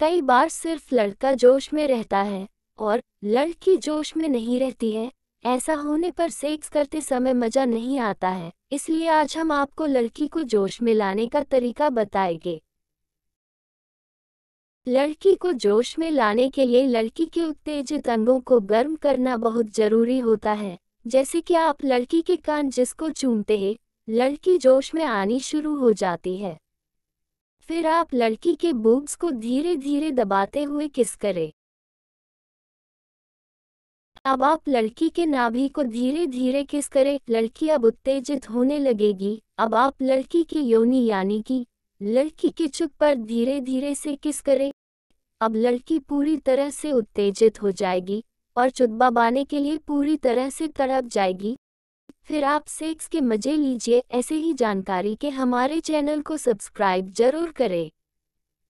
कई बार सिर्फ लड़का जोश में रहता है और लड़की जोश में नहीं रहती है ऐसा होने पर सेक्स करते समय मजा नहीं आता है इसलिए आज हम आपको लड़की को जोश में लाने का तरीका बताएंगे लड़की को जोश में लाने के लिए लड़की के उत्तेजित अंगों को गर्म करना बहुत जरूरी होता है जैसे कि आप लड़की के कान जिसको चूमते हैं लड़की जोश में आनी शुरू हो जाती है फिर आप लड़की के बूब्स को धीरे धीरे दबाते हुए किस करें अब आप लड़की के नाभि को धीरे धीरे किस करें लड़की अब उत्तेजित होने लगेगी अब आप लड़की की योनि यानी कि लड़की के चुप पर धीरे धीरे से किस करें अब लड़की पूरी तरह से उत्तेजित हो जाएगी और बाने के लिए पूरी तरह से तड़प जाएगी फिर आप सेक्स के मजे लीजिए ऐसे ही जानकारी के हमारे चैनल को सब्सक्राइब जरूर करें